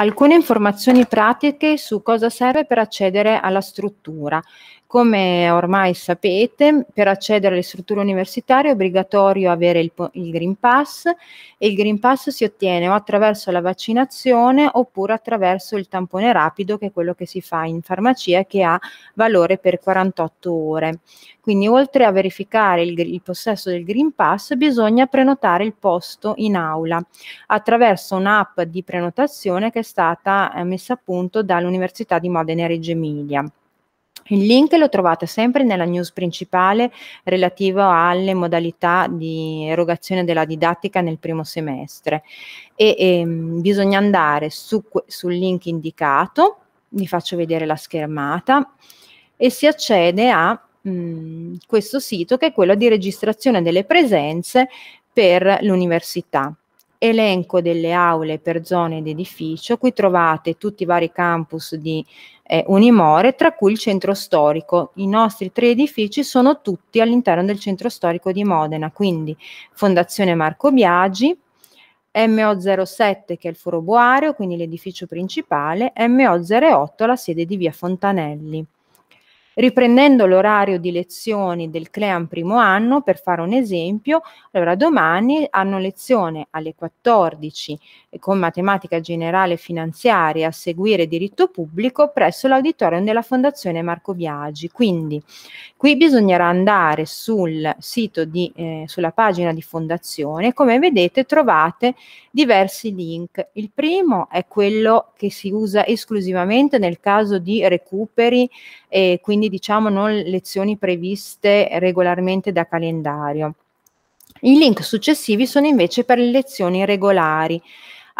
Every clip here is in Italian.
alcune informazioni pratiche su cosa serve per accedere alla struttura. Come ormai sapete, per accedere alle strutture universitarie è obbligatorio avere il, il, Green Pass e il Green Pass si ottiene o attraverso la vaccinazione oppure attraverso il tampone rapido, che è quello che si fa in farmacia, che ha valore per 48 ore. Quindi oltre a verificare il, il possesso del Green Pass, bisogna prenotare il posto in aula attraverso un'app di prenotazione che è stata eh, messa a punto dall'Università di Modena e Reggio Emilia. Il link lo trovate sempre nella news principale relativa alle modalità di erogazione della didattica nel primo semestre e, e ehm, bisogna andare su, sul link indicato, vi faccio vedere la schermata e si accede a mh, mhmm, questo sito che è quello di registrazione delle presenze per l'università elenco delle aule per zone ed edificio, qui trovate tutti i vari campus di eh, Unimore, tra cui il centro storico. I nostri tre edifici sono tutti all'interno del centro storico di Modena, quindi Fondazione Marco Biagi, MO07 che è il foro boario, quindi l'edificio principale, MO08 la sede di via Fontanelli riprendendo l'orario di lezioni del CLEAN primo anno, per fare un esempio, allora domani hanno lezione alle 14 eh, con matematica generale finanziaria a seguire diritto pubblico presso l'auditorium della Fondazione Marco Biagi. Quindi qui bisognerà andare sul sito di, eh, sulla pagina di fondazione, come vedete trovate diversi link. Il primo è quello che si usa esclusivamente nel caso di recuperi e eh, quindi quindi diciamo non lezioni previste regolarmente da calendario. I link successivi sono invece per le lezioni regolari,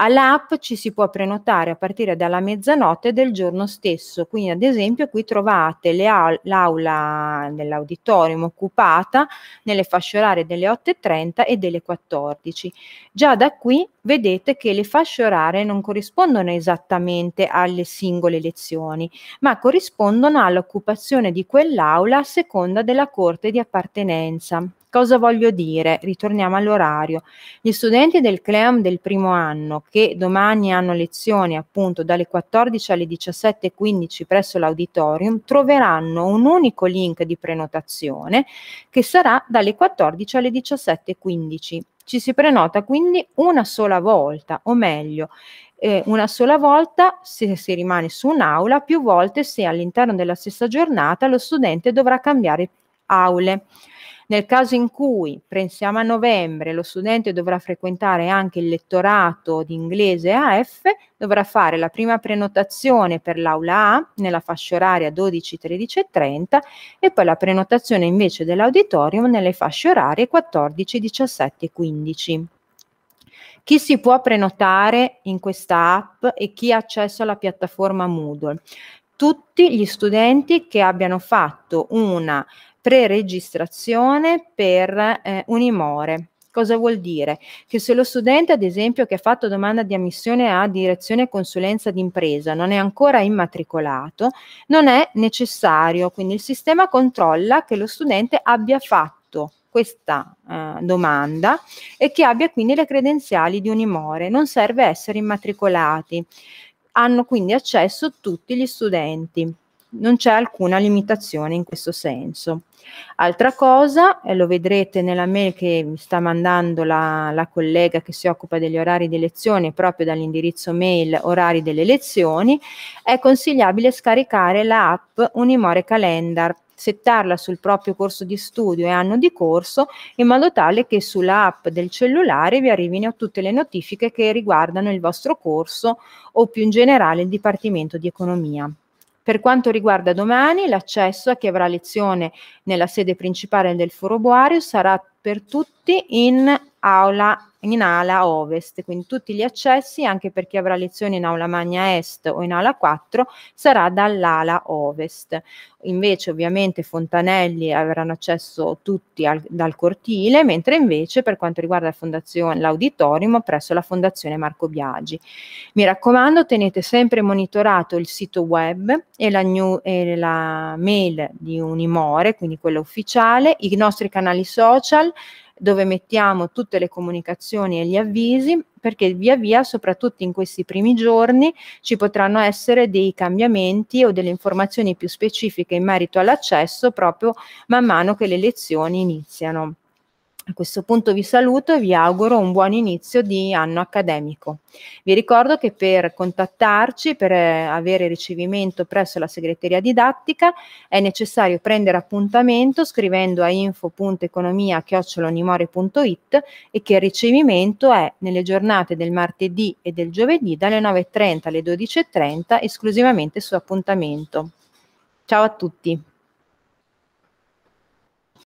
All'app ci si può prenotare a partire dalla mezzanotte del giorno stesso, quindi ad esempio qui trovate l'aula dell'auditorium occupata nelle fasce orarie delle 8.30 e delle 14. Già da qui vedete che le fasce orarie non corrispondono esattamente alle singole lezioni, ma corrispondono all'occupazione di quell'aula a seconda della corte di appartenenza. Cosa voglio dire? Ritorniamo all'orario. Gli studenti del CLEAM del primo anno che domani hanno lezioni appunto dalle 14 alle 17.15 presso l'auditorium troveranno un unico link di prenotazione che sarà dalle 14 alle 17.15. Ci si prenota quindi una sola volta, o meglio, eh, una sola volta se si rimane su un'aula, più volte se all'interno della stessa giornata lo studente dovrà cambiare aule. Nel caso in cui pensiamo a novembre lo studente dovrà frequentare anche il lettorato di inglese AF, dovrà fare la prima prenotazione per l'aula A nella fascia oraria 12, 13 e 30 e poi la prenotazione invece dell'auditorium nelle fasce orarie 14, 17 e 15. Chi si può prenotare in questa app e chi ha accesso alla piattaforma Moodle? Tutti gli studenti che abbiano fatto una pre-registrazione per eh, Unimore. Cosa vuol dire? Che se lo studente, ad esempio, che ha fatto domanda di ammissione a direzione e consulenza d'impresa non è ancora immatricolato, non è necessario. Quindi il sistema controlla che lo studente abbia fatto questa eh, domanda e che abbia quindi le credenziali di Unimore. Non serve essere immatricolati. Hanno quindi accesso tutti gli studenti non c'è alcuna limitazione in questo senso. Altra cosa, e lo vedrete nella mail che mi sta mandando la, la, collega che si occupa degli orari di lezione, proprio dall'indirizzo mail orari delle lezioni, è consigliabile scaricare la app Unimore Calendar settarla sul proprio corso di studio e anno di corso in modo tale che sulla app del cellulare vi arrivino tutte le notifiche che riguardano il vostro corso o più in generale il Dipartimento di Economia. Per quanto riguarda domani, l'accesso a chi avrà lezione nella sede principale del Foro Boario sarà per tutti in aula, in ala ovest, quindi tutti gli accessi, anche per chi avrà lezioni in aula magna est o in ala 4, sarà dall'ala ovest. Invece ovviamente Fontanelli avranno accesso tutti al, dal cortile, mentre invece per quanto riguarda l'auditorium presso la Fondazione Marco Biagi. Mi raccomando, tenete sempre monitorato il sito web e la, new, e la mail di Unimore, quindi quella ufficiale, i nostri canali social, dove mettiamo tutte le comunicazioni e gli avvisi, perché via via, soprattutto in questi primi giorni, ci potranno essere dei cambiamenti o delle informazioni più specifiche in merito all'accesso proprio man mano che le lezioni iniziano. A questo punto vi saluto e vi auguro un buon inizio di anno accademico. Vi ricordo che per contattarci, per eh, avere ricevimento presso la segreteria didattica, è necessario prendere appuntamento scrivendo a info.economia.it e che il ricevimento è nelle giornate del martedì e del giovedì dalle 9.30 alle 12.30 esclusivamente su appuntamento. Ciao a tutti!